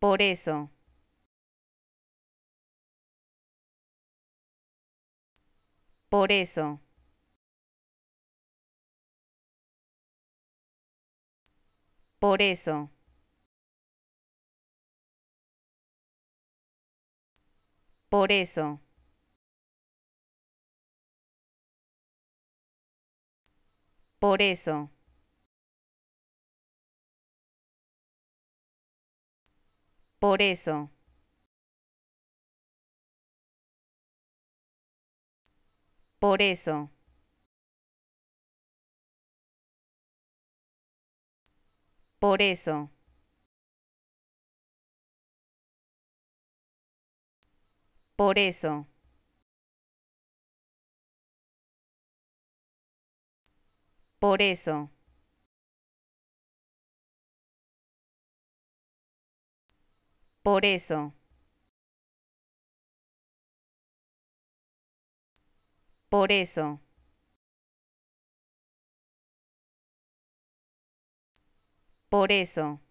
Por eso. Por eso. Por eso. Por eso. Por eso. Por eso. Por eso. Por eso. Por eso. Por eso. Por eso. Por eso. Por eso.